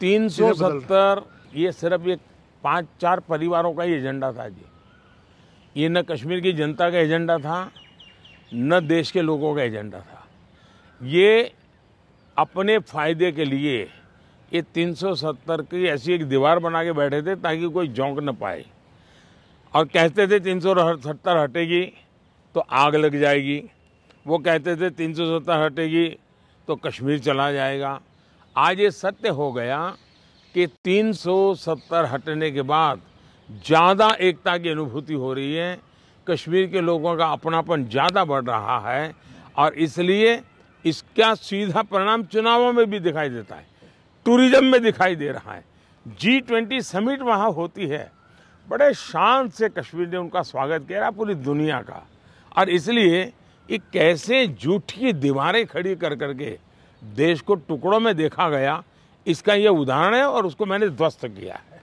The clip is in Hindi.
तीन सौ सत्तर ये सिर्फ एक पाँच चार परिवारों का ही एजेंडा था जी ये न कश्मीर की जनता का एजेंडा था न देश के लोगों का एजेंडा था ये अपने फायदे के लिए ये 370 की ऐसी एक दीवार बना के बैठे थे ताकि कोई झोंक न पाए और कहते थे 370 हटेगी तो आग लग जाएगी वो कहते थे 370 हटेगी तो कश्मीर चला जाएगा आज ये सत्य हो गया कि 370 हटने के बाद ज़्यादा एकता की अनुभूति हो रही है कश्मीर के लोगों का अपनापन ज़्यादा बढ़ रहा है और इसलिए इसका सीधा परिणाम चुनावों में भी दिखाई देता है टूरिज्म में दिखाई दे रहा है जी ट्वेंटी समिट वहाँ होती है बड़े शान से कश्मीर ने उनका स्वागत किया पूरी दुनिया का और इसलिए ये कैसे झूठी दीवारें खड़ी कर करके देश को टुकड़ों में देखा गया इसका यह उदाहरण है और उसको मैंने ध्वस्त किया है